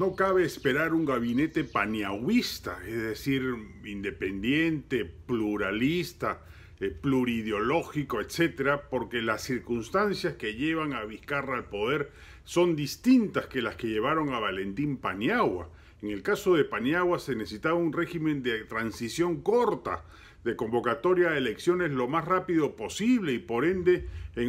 No cabe esperar un gabinete paniahuista, es decir, independiente, pluralista, eh, plurideológico, etcétera, porque las circunstancias que llevan a Vizcarra al poder son distintas que las que llevaron a Valentín Paniagua. En el caso de Paniagua se necesitaba un régimen de transición corta, de convocatoria a elecciones lo más rápido posible y por ende en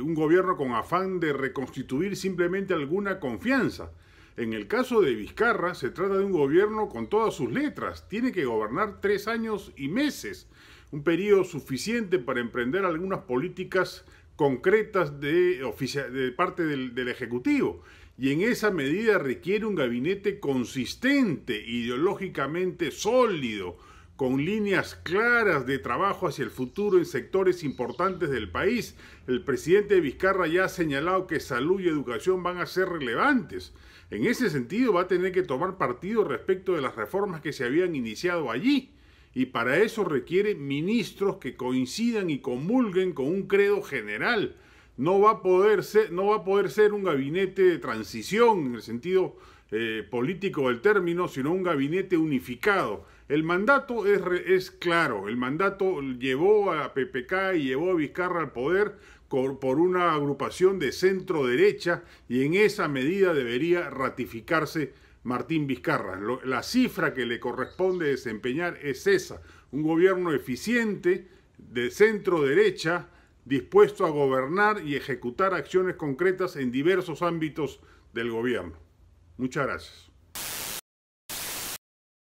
un gobierno con afán de reconstituir simplemente alguna confianza. En el caso de Vizcarra, se trata de un gobierno con todas sus letras. Tiene que gobernar tres años y meses, un periodo suficiente para emprender algunas políticas concretas de, parte del Ejecutivo. Y en esa medida requiere un gabinete consistente, ideológicamente sólido, con líneas claras de trabajo hacia el futuro en sectores importantes del país. El presidente Vizcarra ya ha señalado que salud y educación van a ser relevantes. En ese sentido va a tener que tomar partido respecto de las reformas que se habían iniciado allí. Y para eso requiere ministros que coincidan y comulguen con un credo general no va a poder ser, no va a poder ser un gabinete de transición en el sentido eh, político del término, sino un gabinete unificado. El mandato es, es claro, el mandato llevó a PPK y llevó a Vizcarra al poder por una agrupación de centro derecha y en esa medida debería ratificarse Martín Vizcarra. la cifra que le corresponde desempeñar es esa, un gobierno eficiente de centro derecha dispuesto a gobernar y ejecutar acciones concretas en diversos ámbitos del gobierno. Muchas gracias.